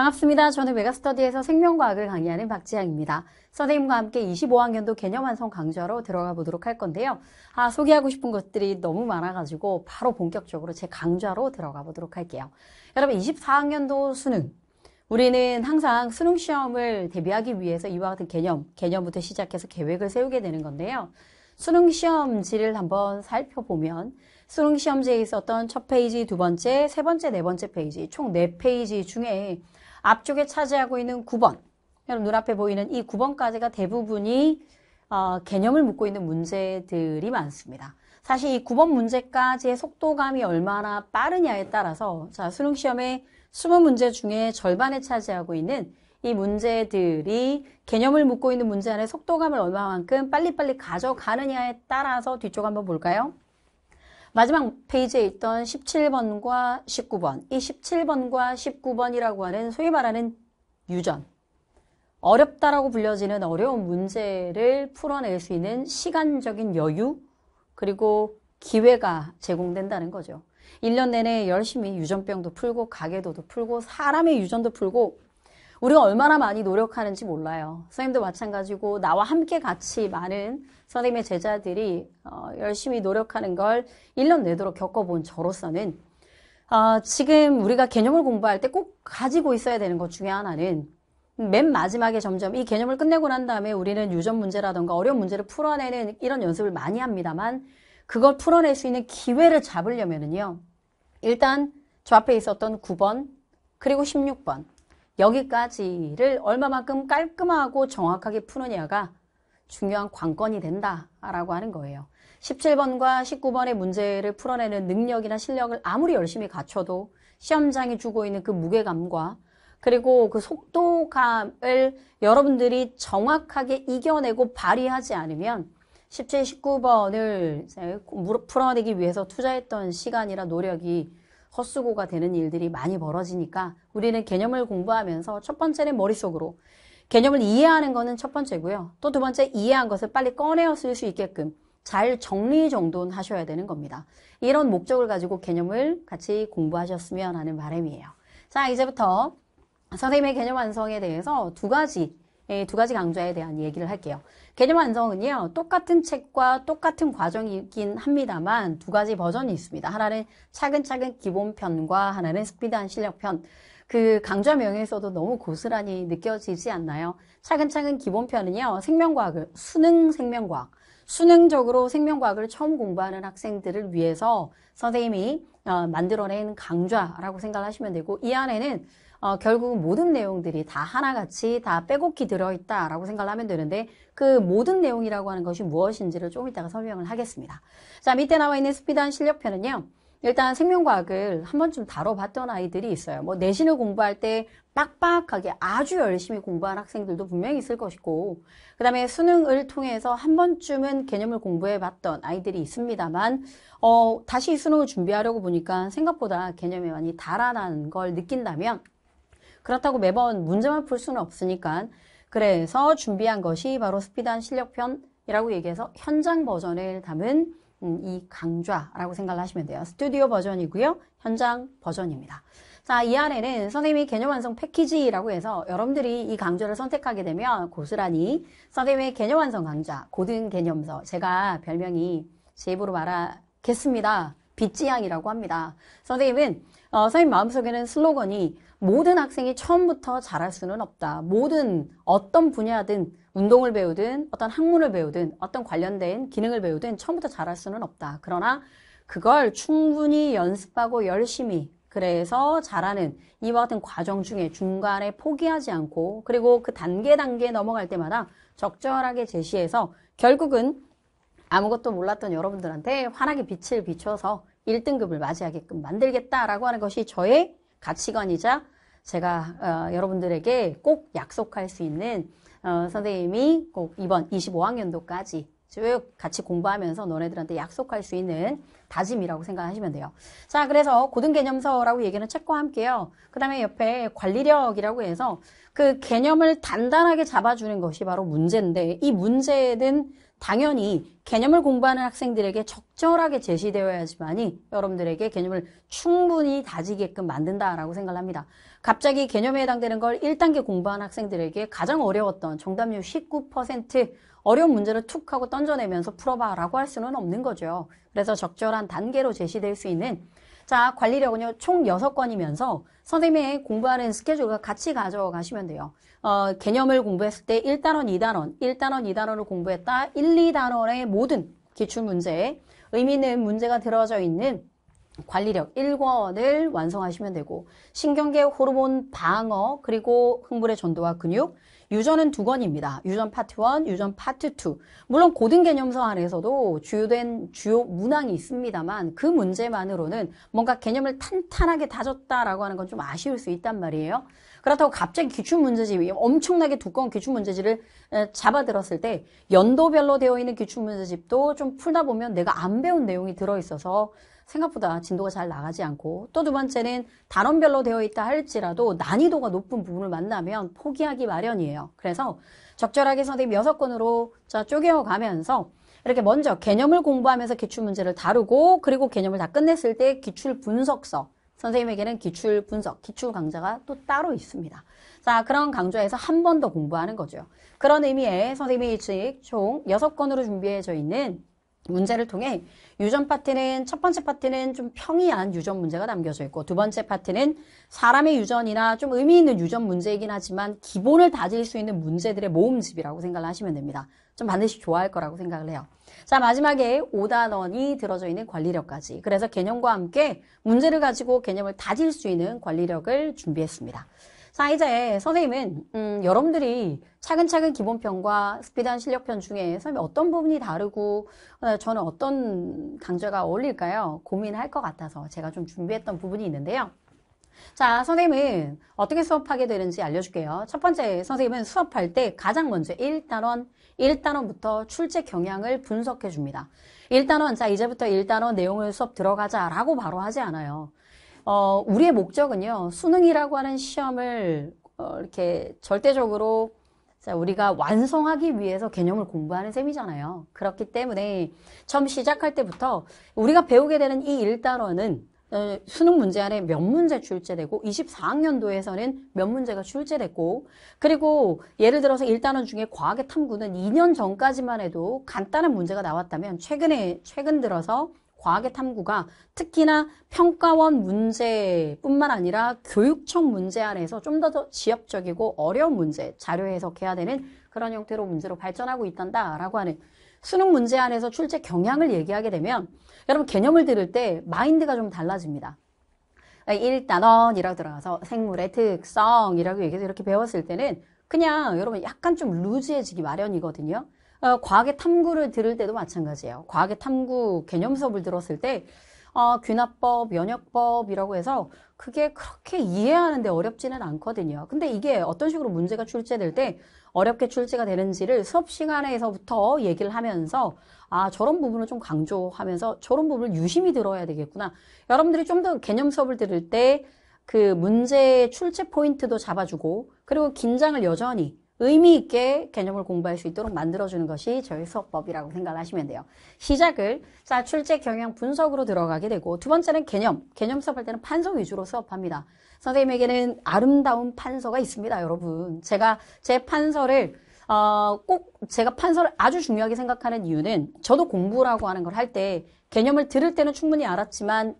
반갑습니다. 저는 메가스터디에서 생명과학을 강의하는 박지향입니다. 선생님과 함께 25학년도 개념 완성 강좌로 들어가 보도록 할 건데요. 아, 소개하고 싶은 것들이 너무 많아가지고 바로 본격적으로 제 강좌로 들어가 보도록 할게요. 여러분, 24학년도 수능. 우리는 항상 수능 시험을 대비하기 위해서 이와 같은 개념, 개념부터 시작해서 계획을 세우게 되는 건데요. 수능 시험지를 한번 살펴보면 수능 시험지에 있었던 첫 페이지, 두 번째, 세 번째, 네 번째 페이지 총 네 페이지 중에 앞쪽에 차지하고 있는 9번 여러분 눈앞에 보이는 이 9번까지가 대부분이 어, 개념을 묻고 있는 문제들이 많습니다. 사실 이 9번 문제까지의 속도감이 얼마나 빠르냐에 따라서 자 수능 시험의 20문제 중에 절반에 차지하고 있는 이 문제들이 개념을 묻고 있는 문제 안에 속도감을 얼마만큼 빨리빨리 가져가느냐에 따라서 뒤쪽 한번 볼까요? 마지막 페이지에 있던 17번과 19번 이 17번과 19번이라고 하는 소위 말하는 유전 어렵다라고 불려지는 어려운 문제를 풀어낼 수 있는 시간적인 여유 그리고 기회가 제공된다는 거죠. 1년 내내 열심히 유전병도 풀고 가계도도 풀고 사람의 유전도 풀고 우리가 얼마나 많이 노력하는지 몰라요. 선생님도 마찬가지고 나와 함께 같이 많은 선생님의 제자들이 어, 열심히 노력하는 걸 1년 내도록 겪어본 저로서는 어, 지금 우리가 개념을 공부할 때 꼭 가지고 있어야 되는 것 중에 하나는 맨 마지막에 점점 이 개념을 끝내고 난 다음에 우리는 유전 문제라던가 어려운 문제를 풀어내는 이런 연습을 많이 합니다만 그걸 풀어낼 수 있는 기회를 잡으려면은요. 일단 저 앞에 있었던 9번 그리고 16번 여기까지를 얼마만큼 깔끔하고 정확하게 푸느냐가 중요한 관건이 된다라고 하는 거예요. 17번과 19번의 문제를 풀어내는 능력이나 실력을 아무리 열심히 갖춰도 시험장이 주고 있는 그 무게감과 그리고 그 속도감을 여러분들이 정확하게 이겨내고 발휘하지 않으면 17, 19번을 풀어내기 위해서 투자했던 시간이나 노력이 헛수고가 되는 일들이 많이 벌어지니까 우리는 개념을 공부하면서 첫 번째는 머릿속으로 개념을 이해하는 것은 첫 번째고요. 또 두 번째 이해한 것을 빨리 꺼내어 쓸 수 있게끔 잘 정리정돈 하셔야 되는 겁니다. 이런 목적을 가지고 개념을 같이 공부하셨으면 하는 바람이에요. 자 이제부터 선생님의 개념 완성에 대해서 두 가지 예, 두 가지 강좌에 대한 얘기를 할게요. 개념 완성은요, 똑같은 책과 똑같은 과정이긴 합니다만 두 가지 버전이 있습니다. 하나는 차근차근 기본편과 하나는 스피드한 실력편. 그 강좌 명에서도 너무 고스란히 느껴지지 않나요? 차근차근 기본편은요, 생명과학을, 수능 생명과학. 수능적으로 생명과학을 처음 공부하는 학생들을 위해서 선생님이 어, 만들어낸 강좌라고 생각하시면 되고, 이 안에는 어, 결국 모든 내용들이 다 하나같이 다 빼곡히 들어있다라고 생각을 하면 되는데 그 모든 내용이라고 하는 것이 무엇인지를 조금 이따가 설명을 하겠습니다. 자 밑에 나와 있는 스피드한 실력편은요. 일단 생명과학을 한 번쯤 다뤄봤던 아이들이 있어요. 뭐 내신을 공부할 때 빡빡하게 아주 열심히 공부한 학생들도 분명히 있을 것이고 그 다음에 수능을 통해서 한 번쯤은 개념을 공부해봤던 아이들이 있습니다만 어, 다시 수능을 준비하려고 보니까 생각보다 개념이 많이 달아나는 걸 느낀다면 그렇다고 매번 문제만 풀 수는 없으니까 그래서 준비한 것이 바로 스피드한 실력편이라고 얘기해서 현장 버전을 담은 음, 이 강좌라고 생각 하시면 돼요. 스튜디오 버전이고요. 현장 버전입니다. 자, 이 안에는 선생님이 개념 완성 패키지라고 해서 여러분들이 이 강좌를 선택하게 되면 고스란히 선생님의 개념 완성 강좌, 고등 개념서, 제가 별명이 제 입으로 말하겠습니다. 빛지향이라고 합니다. 선생님은, 어, 선생님 마음속에는 슬로건이 모든 학생이 처음부터 잘할 수는 없다. 모든 어떤 분야든 운동을 배우든 어떤 학문을 배우든 어떤 관련된 기능을 배우든 처음부터 잘할 수는 없다. 그러나 그걸 충분히 연습하고 열심히 그래서 잘하는 이와 같은 과정 중에 중간에 포기하지 않고 그리고 그 단계 단계 넘어갈 때마다 적절하게 제시해서 결국은 아무것도 몰랐던 여러분들한테 환하게 빛을 비춰서 1등급을 맞이하게끔 만들겠다라고 하는 것이 저의 가치관이자 제가 어, 여러분들에게 꼭 약속할 수 있는 어, 선생님이 꼭 이번 25학년도까지 쭉 같이 공부하면서 너네들한테 약속할 수 있는 다짐이라고 생각하시면 돼요. 자, 그래서 고등개념서라고 얘기는 책과 함께요. 그 다음에 옆에 관리력이라고 해서 그 개념을 단단하게 잡아주는 것이 바로 문제인데 이 문제는 당연히 개념을 공부하는 학생들에게 적절하게 제시되어야지만이 여러분들에게 개념을 충분히 다지게끔 만든다라고 생각합니다. 갑자기 개념에 해당되는 걸 1단계 공부한 학생들에게 가장 어려웠던 정답률 19% 어려운 문제를 툭 하고 던져내면서 풀어봐 라고 할 수는 없는 거죠. 그래서 적절한 단계로 제시될 수 있는 자 관리력은요 총 6건이면서 선생님의 공부하는 스케줄과 같이 가져가시면 돼요. 어, 개념을 공부했을 때 1단원, 2단원, 1단원, 2단원을 공부했다. 1, 2단원의 모든 기출문제에 의미 있는 문제가 들어져 있는 관리력 1권을 완성하시면 되고 신경계 호르몬 방어 그리고 흥분의 전도와 근육 유전은 두 건입니다. 유전 파트 1, 유전 파트 2. 물론 고등 개념서 안에서도 주요된 주요 문항이 있습니다만 그 문제만으로는 뭔가 개념을 탄탄하게 다졌다라고 하는 건 좀 아쉬울 수 있단 말이에요. 그렇다고 갑자기 기출 문제집, 이 엄청나게 두꺼운 기출 문제집을 잡아들었을 때 연도별로 되어 있는 기출 문제집도 좀 풀다 보면 내가 안 배운 내용이 들어있어서 생각보다 진도가 잘 나가지 않고 또 두 번째는 단원별로 되어 있다 할지라도 난이도가 높은 부분을 만나면 포기하기 마련이에요. 그래서 적절하게 선생님 여섯 권으로 자 쪼개어 가면서 이렇게 먼저 개념을 공부하면서 기출 문제를 다루고 그리고 개념을 다 끝냈을 때 기출 분석서 선생님에게는 기출 분석, 기출 강좌가 또 따로 있습니다. 자, 그런 강좌에서 한 번 더 공부하는 거죠. 그런 의미에 선생님이 총 여섯 권으로 준비해져 있는 문제를 통해 유전 파트는 첫 번째 파트는 좀 평이한 유전 문제가 담겨져 있고 두 번째 파트는 사람의 유전이나 좀 의미 있는 유전 문제이긴 하지만 기본을 다질 수 있는 문제들의 모음집이라고 생각을 하시면 됩니다. 좀 반드시 좋아할 거라고 생각을 해요. 자 마지막에 5단원이 들어져 있는 관리력까지 그래서 개념과 함께 문제를 가지고 개념을 다질 수 있는 관리력을 준비했습니다. 자 이제 선생님은 음, 여러분들이 차근차근 기본편과 스피드한 실력편 중에 선생님 어떤 부분이 다르고 어, 저는 어떤 강좌가 어울릴까요? 고민할 것 같아서 제가 좀 준비했던 부분이 있는데요. 자 선생님은 어떻게 수업하게 되는지 알려줄게요. 첫 번째 선생님은 수업할 때 가장 먼저 1단원, 1단원부터 출제 경향을 분석해 줍니다. 1단원, 자 이제부터 1단원 내용을 수업 들어가자 라고 바로 하지 않아요. 어, 우리의 목적은요, 수능이라고 하는 시험을 어, 이렇게 절대적으로 우리가 완성하기 위해서 개념을 공부하는 셈이잖아요. 그렇기 때문에 처음 시작할 때부터 우리가 배우게 되는 이 1단원은 어, 수능 문제 안에 몇 문제 출제되고 24학년도에서는 몇 문제가 출제됐고 그리고 예를 들어서 1단원 중에 과학의 탐구는 2년 전까지만 해도 간단한 문제가 나왔다면 최근에 최근 들어서 과학의 탐구가 특히나 평가원 문제뿐만 아니라 교육청 문제 안에서 좀 더 더 지엽적이고 어려운 문제, 자료 해석해야 되는 그런 형태로 문제로 발전하고 있단다라고 하는 수능 문제 안에서 출제 경향을 얘기하게 되면 여러분 개념을 들을 때 마인드가 좀 달라집니다. 1단원이라고 들어가서 생물의 특성이라고 얘기해서 이렇게 배웠을 때는 그냥 여러분 약간 좀 루즈해지기 마련이거든요. 어, 과학의 탐구를 들을 때도 마찬가지예요. 과학의 탐구 개념 수업을 들었을 때 어, 귀납법, 면역법이라고 해서 그게 그렇게 이해하는데 어렵지는 않거든요. 근데 이게 어떤 식으로 문제가 출제될 때 어렵게 출제가 되는지를 수업 시간에서부터 얘기를 하면서 아 저런 부분을 좀 강조하면서 저런 부분을 유심히 들어야 되겠구나. 여러분들이 좀 더 개념 수업을 들을 때 그 문제의 출제 포인트도 잡아주고 그리고 긴장을 여전히 의미 있게 개념을 공부할 수 있도록 만들어주는 것이 저희 수업법이라고 생각하시면 돼요. 시작을 자 출제 경향 분석으로 들어가게 되고 두 번째는 개념. 개념 수업할 때는 판서 위주로 수업합니다. 선생님에게는 아름다운 판서가 있습니다. 여러분 제가 제 판서를 어, 꼭 제가 판서를 아주 중요하게 생각하는 이유는 저도 공부라고 하는 걸 할 때 개념을 들을 때는 충분히 알았지만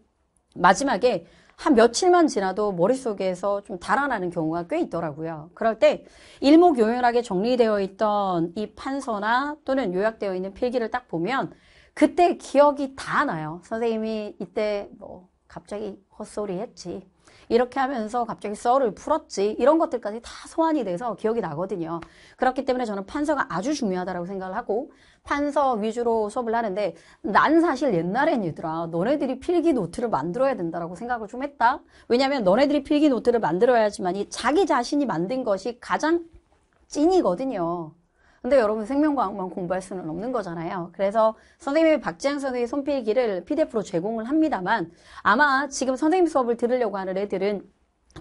마지막에 한 며칠만 지나도 머릿속에서 좀 달아나는 경우가 꽤 있더라고요. 그럴 때 일목요연하게 정리되어 있던 이 판서나 또는 요약되어 있는 필기를 딱 보면 그때 기억이 다 나요. 선생님이 이때 뭐 갑자기 헛소리했지. 이렇게 하면서 갑자기 썰을 풀었지. 이런 것들까지 다 소환이 돼서 기억이 나거든요. 그렇기 때문에 저는 판서가 아주 중요하다고 생각을 하고 판서 위주로 수업을 하는데 난 사실 옛날엔 얘들아 너네들이 필기 노트를 만들어야 된다라고 생각을 좀 했다. 왜냐면 너네들이 필기 노트를 만들어야지만 이 자기 자신이 만든 것이 가장 찐이거든요. 근데 여러분 생명과학만 공부할 수는 없는 거잖아요. 그래서 선생님이 박지향 선생님의 손필기를 PDF로 제공을 합니다만 아마 지금 선생님 수업을 들으려고 하는 애들은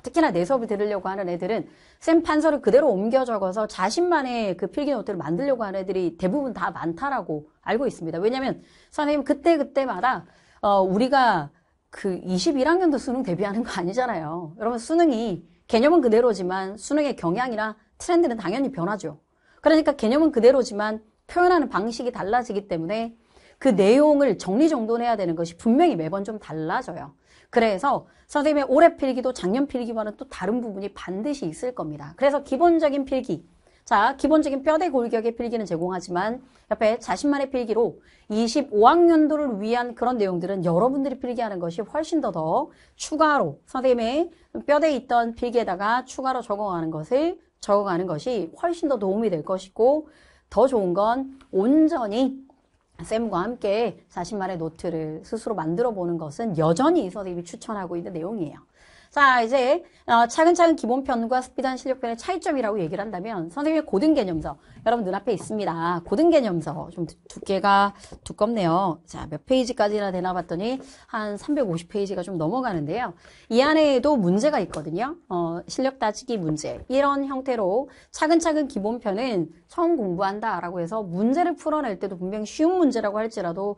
특히나 내 수업을 들으려고 하는 애들은 쌤 판서를 그대로 옮겨 적어서 자신만의 그 필기 노트를 만들려고 하는 애들이 대부분 다 많다라고 알고 있습니다. 왜냐하면 선생님 그때그때마다 어, 우리가 그 21학년도 수능 대비하는 거 아니잖아요. 여러분 수능이 개념은 그대로지만 수능의 경향이나 트렌드는 당연히 변하죠. 그러니까 개념은 그대로지만 표현하는 방식이 달라지기 때문에 그 내용을 정리정돈해야 되는 것이 분명히 매번 좀 달라져요. 그래서 선생님의 올해 필기도 작년 필기와는 또 다른 부분이 반드시 있을 겁니다. 그래서 기본적인 필기, 자, 기본적인 뼈대 골격의 필기는 제공하지만 옆에 자신만의 필기로 25학년도를 위한 그런 내용들은 여러분들이 필기하는 것이 훨씬 더 더 추가로 선생님의 뼈대에 있던 필기에다가 추가로 적용하는 것을 적어가는 것이 훨씬 더 도움이 될 것이고 더 좋은 건 온전히 쌤과 함께 자신만의 노트를 스스로 만들어 보는 것은 여전히 이 선생님이 추천하고 있는 내용이에요. 자 이제 어, 차근차근 기본편과 스피드한 실력편의 차이점이라고 얘기를 한다면 선생님의 고등 개념서 여러분 눈앞에 있습니다. 고등 개념서 좀 두께가 두껍네요. 자 몇 페이지까지나 되나 봤더니 한 350페이지가 좀 넘어가는데요. 이 안에도 문제가 있거든요. 어, 실력 따지기 문제 이런 형태로 차근차근 기본편은 처음 공부한다라고 해서 문제를 풀어낼 때도 분명히 쉬운 문제라고 할지라도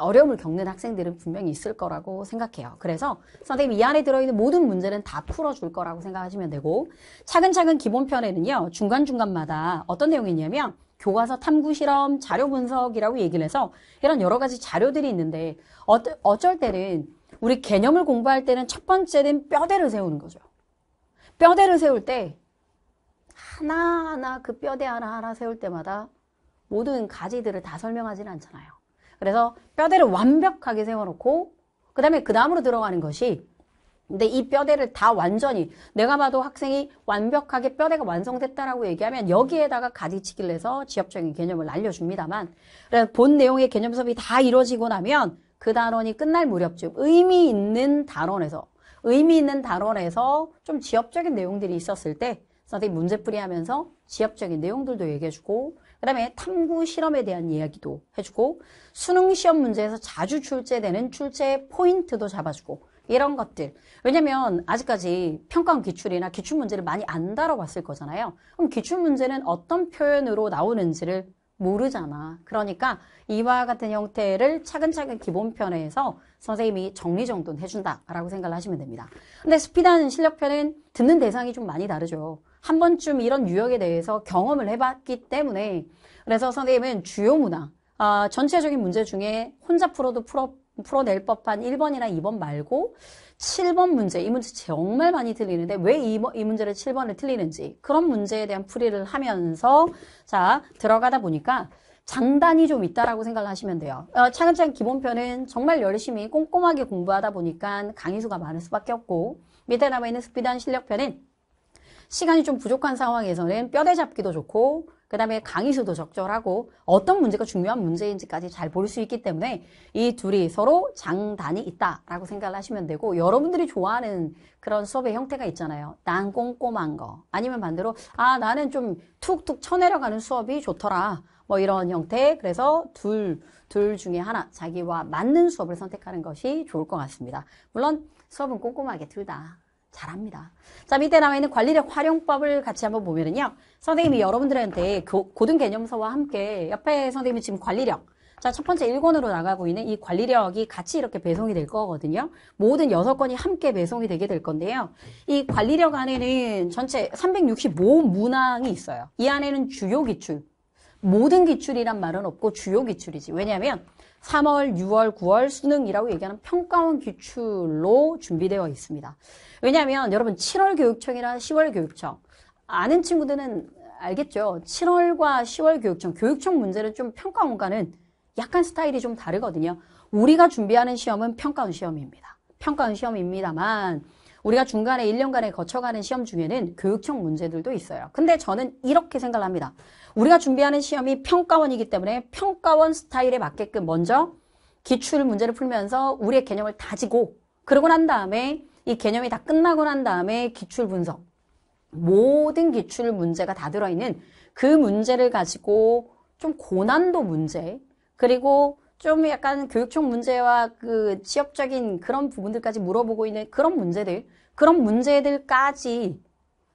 어려움을 겪는 학생들은 분명히 있을 거라고 생각해요. 그래서 선생님 이 안에 들어있는 모든 문제는 다 풀어줄 거라고 생각하시면 되고 차근차근 기본편에는요 중간중간마다 어떤 내용이 냐면 교과서 탐구 실험, 자료 분석이라고 얘기를 해서 이런 여러 가지 자료들이 있는데 어쩔 때는 우리 개념을 공부할 때는 첫 번째는 뼈대를 세우는 거죠. 뼈대를 세울 때 하나하나 그 뼈대 하나하나 세울 때마다 모든 가지들을 다 설명하지는 않잖아요. 그래서 뼈대를 완벽하게 세워놓고 그 다음에 그 다음으로 들어가는 것이 근데 이 뼈대를 다 완전히 내가 봐도 학생이 완벽하게 뼈대가 완성됐다라고 얘기하면 여기에다가 가지치기를 해서 지엽적인 개념을 알려줍니다만 그래서 본 내용의 개념 수업이 다 이루어지고 나면 그 단원이 끝날 무렵쯤 의미 있는 단원에서 의미 있는 단원에서 좀 지엽적인 내용들이 있었을 때 선생님 문제풀이 하면서 지엽적인 내용들도 얘기해주고 그 다음에 탐구 실험에 대한 이야기도 해주고 수능 시험 문제에서 자주 출제되는 출제 포인트도 잡아주고 이런 것들 왜냐면 아직까지 평가원 기출이나 기출 문제를 많이 안 다뤄봤을 거잖아요 그럼 기출 문제는 어떤 표현으로 나오는지를 모르잖아 그러니까 이와 같은 형태를 차근차근 기본편에서 선생님이 정리정돈 해준다라고 생각을 하시면 됩니다 근데 스피드한 실력편은 듣는 대상이 좀 많이 다르죠 한 번쯤 이런 유형에 대해서 경험을 해봤기 때문에 그래서 선생님은 주요 문화 아, 전체적인 문제 중에 혼자 풀어도 풀어, 풀어낼 법한 1번이나 2번 말고 7번 문제 이 문제 정말 많이 틀리는데 왜이 이 문제를 7번을 틀리는지 그런 문제에 대한 풀이를 하면서 자 들어가다 보니까 장단이 좀 있다라고 생각 하시면 돼요. 어, 차근차근 기본편은 정말 열심히 꼼꼼하게 공부하다 보니까 강의수가 많을 수밖에 없고 밑에 남아있는 스피드한 실력편은 시간이 좀 부족한 상황에서는 뼈대 잡기도 좋고 그 다음에 강의 수도 적절하고 어떤 문제가 중요한 문제인지까지 잘 볼 수 있기 때문에 이 둘이 서로 장단이 있다라고 생각을 하시면 되고 여러분들이 좋아하는 그런 수업의 형태가 있잖아요. 난 꼼꼼한 거 아니면 반대로 아 나는 좀 툭툭 쳐내려가는 수업이 좋더라 뭐 이런 형태 그래서 둘, 둘 중에 하나 자기와 맞는 수업을 선택하는 것이 좋을 것 같습니다. 물론 수업은 꼼꼼하게 둘 다. 잘합니다. 자, 밑에 나와 있는 관리력 활용법을 같이 한번 보면은요. 선생님이 여러분들한테 고, 고등 개념서와 함께 옆에 선생님이 지금 관리력. 자, 첫 번째 1권으로 나가고 있는 이 관리력이 같이 이렇게 배송이 될 거거든요. 모든 6권이 함께 배송이 되게 될 건데요. 이 관리력 안에는 전체 365문항이 있어요. 이 안에는 주요 기출. 모든 기출이란 말은 없고 주요 기출이지. 왜냐하면 3월, 6월, 9월 수능이라고 얘기하는 평가원 기출로 준비되어 있습니다. 왜냐하면 여러분 7월 교육청이나 10월 교육청 아는 친구들은 알겠죠. 7월과 10월 교육청, 교육청 문제는 좀 평가원과는 약간 스타일이 좀 다르거든요. 우리가 준비하는 시험은 평가원 시험입니다. 평가원 시험입니다만 우리가 중간에 1년간에 거쳐가는 시험 중에는 교육청 문제들도 있어요. 근데 저는 이렇게 생각을 합니다. 우리가 준비하는 시험이 평가원이기 때문에 평가원 스타일에 맞게끔 먼저 기출 문제를 풀면서 우리의 개념을 다지고 그러고 난 다음에 이 개념이 다 끝나고 난 다음에 기출 분석 모든 기출 문제가 다 들어있는 그 문제를 가지고 좀 고난도 문제 그리고 좀 약간 교육청 문제와 그 취업적인 그런 부분들까지 물어보고 있는 그런 문제들, 그런 문제들까지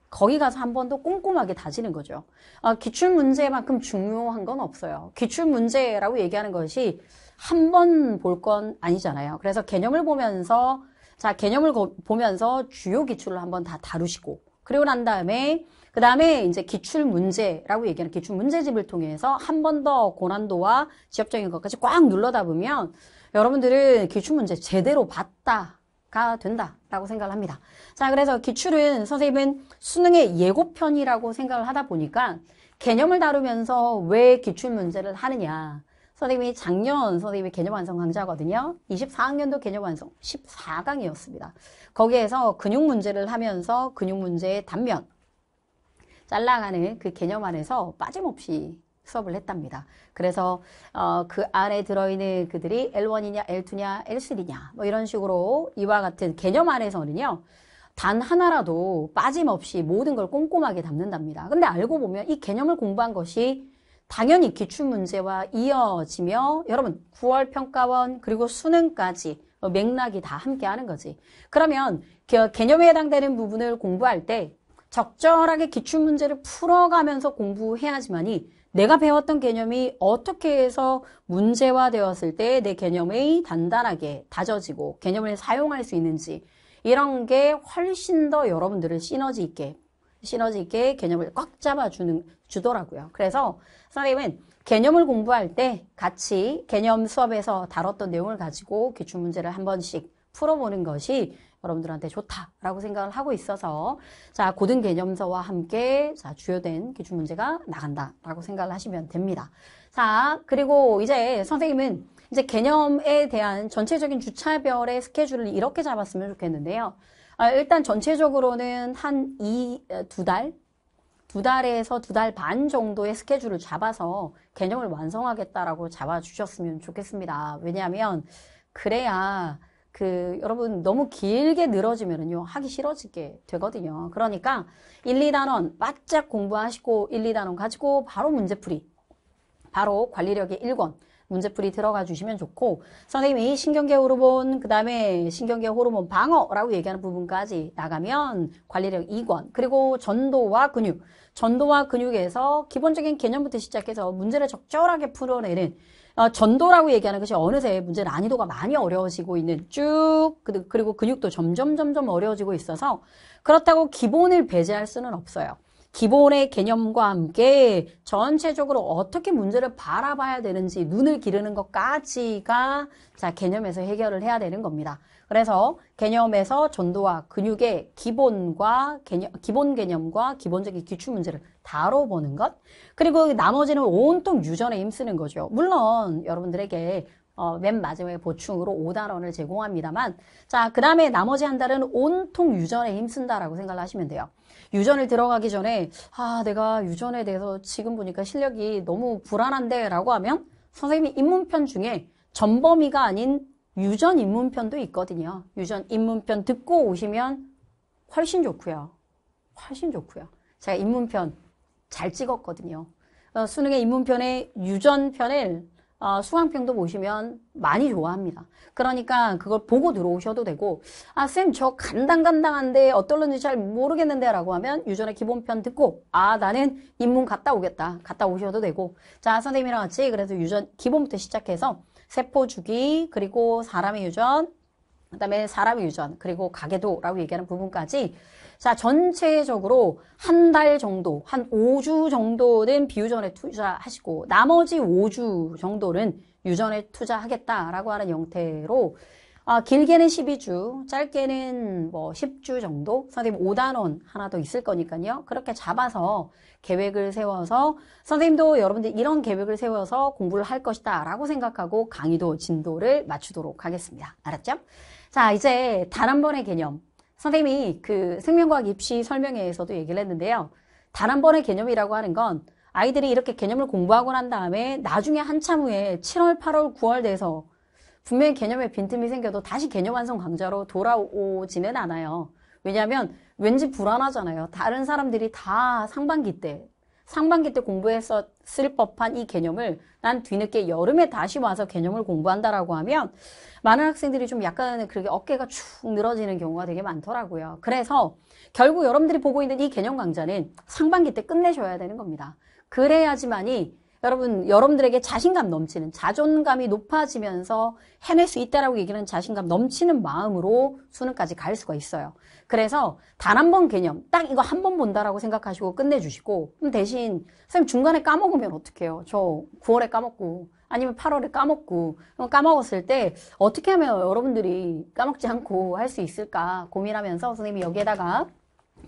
거기 가서 한 번 더 꼼꼼하게 다지는 거죠. 아, 기출 문제만큼 중요한 건 없어요. 기출 문제라고 얘기하는 것이 한 번 볼 건 아니잖아요. 그래서 개념을 보면서 자 개념을 보면서 주요 기출을 한 번 다 다루시고 그리고 난 다음에 그 다음에 이제 기출 문제라고 얘기하는 기출 문제집을 통해서 한 번 더 고난도와 지엽적인 것까지 꽉 눌러다 보면 여러분들은 기출 문제 제대로 봤다. 가 된다라고 생각을 합니다. 자, 그래서 기출은 선생님은 수능의 예고편이라고 생각을 하다 보니까 개념을 다루면서 왜 기출 문제를 하느냐. 선생님이 작년 선생님이 개념 완성 강좌거든요. 24학년도 개념 완성 14강이었습니다. 거기에서 근육 문제를 하면서 근육 문제의 단면, 잘라가는 그 개념 안에서 빠짐없이 수업을 했답니다. 그래서 어, 그 안에 들어있는 그들이 L1이냐 L2냐 L3냐 뭐 이런 식으로 이와 같은 개념 안에서는요. 단 하나라도 빠짐없이 모든 걸 꼼꼼하게 담는답니다. 근데 알고 보면 이 개념을 공부한 것이 당연히 기출문제와 이어지며 여러분 9월 평가원 그리고 수능까지 뭐 맥락이 다 함께 하는 거지. 그러면 개념에 해당되는 부분을 공부할 때 적절하게 기출 문제를 풀어가면서 공부해야지만이 내가 배웠던 개념이 어떻게 해서 문제화 되었을 때 내 개념이 단단하게 다져지고 개념을 사용할 수 있는지 이런 게 훨씬 더 여러분들을 시너지 있게 시너지 있게 개념을 꽉 잡아주는 주더라고요. 그래서 선생님은 개념을 공부할 때 같이 개념 수업에서 다뤘던 내용을 가지고 기출 문제를 한 번씩 풀어보는 것이 여러분들한테 좋다라고 생각을 하고 있어서 자 고등 개념서와 함께 자 주요된 기출 문제가 나간다라고 생각을 하시면 됩니다. 자 그리고 이제 선생님은 이제 개념에 대한 전체적인 주차별의 스케줄을 이렇게 잡았으면 좋겠는데요. 아, 일단 전체적으로는 한 이 두 달, 두 달에서 두 달 반 정도의 스케줄을 잡아서 개념을 완성하겠다라고 잡아주셨으면 좋겠습니다. 왜냐하면 그래야 그 여러분 너무 길게 늘어지면은요 하기 싫어지게 되거든요. 그러니까 1, 2단원 바짝 공부하시고 1, 2단원 가지고 바로 문제풀이 바로 관리력의 1권 문제풀이 들어가 주시면 좋고 선생님이 신경계 호르몬 그 다음에 신경계 호르몬 방어라고 얘기하는 부분까지 나가면 관리력 2권 그리고 전도와 근육 전도와 근육에서 기본적인 개념부터 시작해서 문제를 적절하게 풀어내는 어, 전도라고 얘기하는 것이 어느새 문제 난이도가 많이 어려워지고 있는 쭉 그리고 근육도 점점 점점 어려워지고 있어서 그렇다고 기본을 배제할 수는 없어요. 기본의 개념과 함께 전체적으로 어떻게 문제를 바라봐야 되는지 눈을 기르는 것까지가 자 개념에서 해결을 해야 되는 겁니다. 그래서 개념에서 전도와 근육의 기본과 개념, 기본 개념과 기본적인 기출 문제를 다뤄보는 것 그리고 나머지는 온통 유전에 힘쓰는 거죠. 물론 여러분들에게 어, 맨 마지막에 보충으로 5단원을 제공합니다만 자그 다음에 나머지 한 달은 온통 유전에 힘쓴다라고 생각 하시면 돼요. 유전을 들어가기 전에 아 내가 유전에 대해서 지금 보니까 실력이 너무 불안한데 라고 하면 선생님이 입문편 중에 전범위가 아닌 유전 입문편도 있거든요. 유전 입문편 듣고 오시면 훨씬 좋고요. 훨씬 좋고요. 제가 입문편잘 찍었거든요. 어, 수능의 입문편에 유전편을 어, 수강평도 보시면 많이 좋아합니다. 그러니까 그걸 보고 들어오셔도 되고 아쌤저 간당간당한데 어떨런지 잘 모르겠는데 라고 하면 유전의 기본편 듣고 아 나는 입문 갔다 오겠다 갔다 오셔도 되고 자 선생님이랑 같이 그래서 유전 기본부터 시작해서 세포주기 그리고 사람의 유전 그 다음에 사람의 유전 그리고 가계도라고 얘기하는 부분까지 자, 전체적으로 한 달 정도, 한 5주 정도는 비유전에 투자하시고 나머지 5주 정도는 유전에 투자하겠다라고 하는 형태로 아, 길게는 12주, 짧게는 뭐 10주 정도? 선생님 5단원 하나 더 있을 거니까요. 그렇게 잡아서 계획을 세워서 선생님도 여러분들 이런 계획을 세워서 공부를 할 것이다 라고 생각하고 강의도 진도를 맞추도록 하겠습니다. 알았죠? 자, 이제 단 한 번의 개념. 선생님이 그 생명과학 입시 설명회에서도 얘기를 했는데요. 단 한 번의 개념이라고 하는 건 아이들이 이렇게 개념을 공부하고 난 다음에 나중에 한참 후에 7월, 8월, 9월 돼서 분명히 개념에 빈틈이 생겨도 다시 개념 완성 강좌로 돌아오지는 않아요. 왜냐하면 왠지 불안하잖아요. 다른 사람들이 다 상반기 때 상반기 때 공부했었을 법한 이 개념을 난 뒤늦게 여름에 다시 와서 개념을 공부한다라고 하면 많은 학생들이 좀 약간 그렇게 어깨가 축 늘어지는 경우가 되게 많더라고요. 그래서 결국 여러분들이 보고 있는 이 개념 강좌는 상반기 때 끝내셔야 되는 겁니다. 그래야지만이 여러분 여러분들에게 자신감 넘치는 자존감이 높아지면서 해낼 수 있다라고 얘기하는 자신감 넘치는 마음으로 수능까지 갈 수가 있어요. 그래서 단 한 번 개념 딱 이거 한 번 본다라고 생각하시고 끝내주시고 그럼 대신 선생님 중간에 까먹으면 어떡해요? 저 9월에 까먹고 아니면 8월에 까먹고 까먹었을 때 어떻게 하면 여러분들이 까먹지 않고 할 수 있을까 고민하면서 선생님이 여기에다가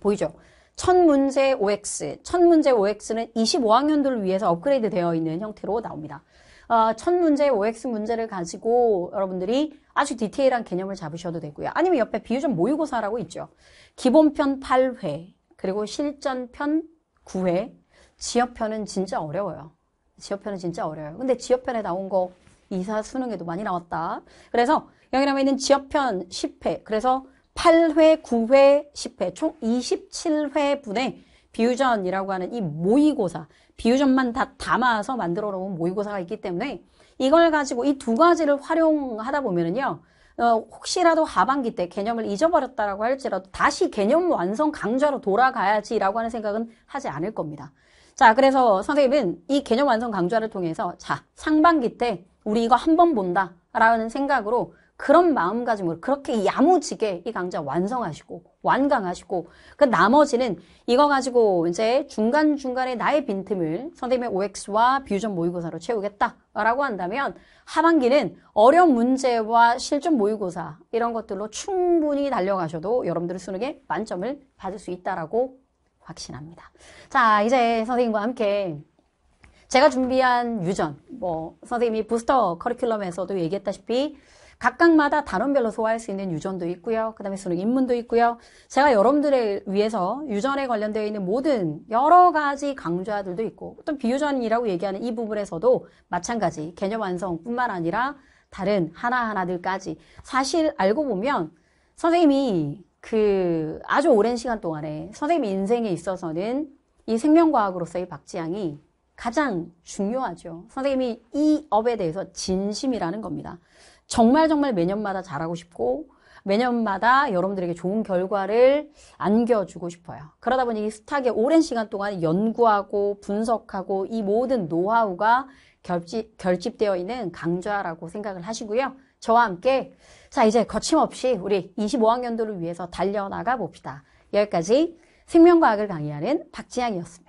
보이죠? 첫 문제 OX, 첫 문제 OX는 2 5학년들을 위해서 업그레이드 되어 있는 형태로 나옵니다. 어, 첫 문제 OX 문제를 가지고 여러분들이 아주 디테일한 개념을 잡으셔도 되고요. 아니면 옆에 비유전 모의고사라고 있죠. 기본편 8회, 그리고 실전편 9회, 지역편은 진짜 어려워요. 지역편은 진짜 어려워요. 근데 지역편에 나온 거 이사 수능에도 많이 나왔다. 그래서 여기 남아 있는 지역편 10회, 그래서 8회, 9회, 10회 총 27회분의 비유전이라고 하는 이 모의고사, 비유전만 다 담아서 만들어 놓은 모의고사가 있기 때문에 이걸 가지고 이 두 가지를 활용하다 보면은요. 어, 혹시라도 하반기 때 개념을 잊어버렸다라고 할지라도 다시 개념 완성 강좌로 돌아가야지라고 하는 생각은 하지 않을 겁니다. 자, 그래서 선생님은 이 개념 완성 강좌를 통해서 자, 상반기 때 우리 이거 한 번 본다라는 생각으로 그런 마음가짐으로 그렇게 야무지게 이 강좌 완성하시고 완강하시고 그 나머지는 이거 가지고 이제 중간중간에 나의 빈틈을 선생님의 OX와 비유전 모의고사로 채우겠다라고 한다면 하반기는 어려운 문제와 실전 모의고사 이런 것들로 충분히 달려가셔도 여러분들의 수능에 만점을 받을 수 있다라고 확신합니다. 자, 이제 선생님과 함께 제가 준비한 유전, 뭐 선생님이 부스터 커리큘럼에서도 얘기했다시피 각각마다 단원별로 소화할 수 있는 유전도 있고요. 그 다음에 수능 입문도 있고요. 제가 여러분들을 위해서 유전에 관련되어 있는 모든 여러 가지 강좌들도 있고 어떤 비유전이라고 얘기하는 이 부분에서도 마찬가지 개념 완성뿐만 아니라 다른 하나하나들까지 사실 알고 보면 선생님이 그 아주 오랜 시간 동안에 선생님 인생에 있어서는 이 생명과학으로서의 박지향이 가장 중요하죠. 선생님이 이 업에 대해서 진심이라는 겁니다. 정말 정말 매년마다 잘하고 싶고 매년마다 여러분들에게 좋은 결과를 안겨주고 싶어요. 그러다 보니 이 스탁에 오랜 시간 동안 연구하고 분석하고 이 모든 노하우가 결집, 결집되어 있는 강좌라고 생각을 하시고요. 저와 함께 자 이제 거침없이 우리 25학년도를 위해서 달려나가 봅시다. 여기까지 생명과학을 강의하는 박지향이었습니다.